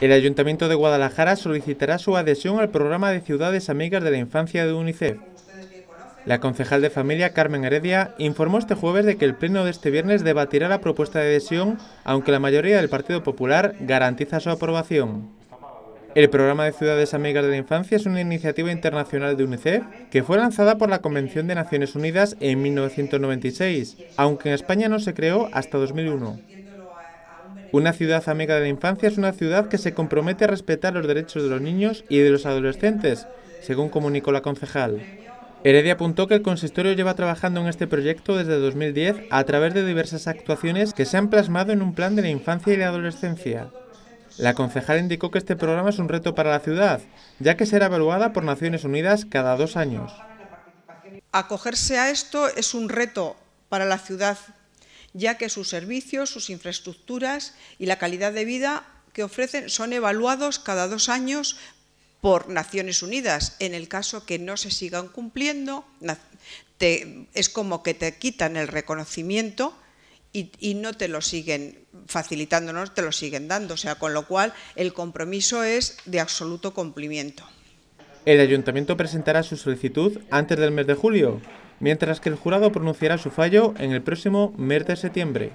El Ayuntamiento de Guadalajara solicitará su adhesión al programa de Ciudades Amigas de la Infancia de UNICEF. La concejal de familia Carmen Heredia informó este jueves de que el pleno de este viernes debatirá la propuesta de adhesión, aunque la mayoría del Partido Popular garantiza su aprobación. El programa de Ciudades Amigas de la Infancia es una iniciativa internacional de UNICEF que fue lanzada por la Convención de Naciones Unidas en 1996, aunque en España no se creó hasta 2001. Una ciudad amiga de la infancia es una ciudad que se compromete a respetar los derechos de los niños y de los adolescentes, según comunicó la concejal. Heredia apuntó que el consistorio lleva trabajando en este proyecto desde 2010 a través de diversas actuaciones que se han plasmado en un plan de la infancia y la adolescencia. La concejal indicó que este programa es un reto para la ciudad, ya que será evaluada por Naciones Unidas cada dos años. Acogerse a esto es un reto para la ciudad ya que sus servicios, sus infraestructuras y la calidad de vida que ofrecen son evaluados cada dos años por Naciones Unidas. En el caso que no se sigan cumpliendo, es como que te quitan el reconocimiento y, y, no te lo siguen facilitándonos, te lo siguen dando. O sea, con lo cual el compromiso es de absoluto cumplimiento. El ayuntamiento presentará su solicitud antes del mes de julio, mientras que el jurado pronunciará su fallo en el próximo mes de septiembre.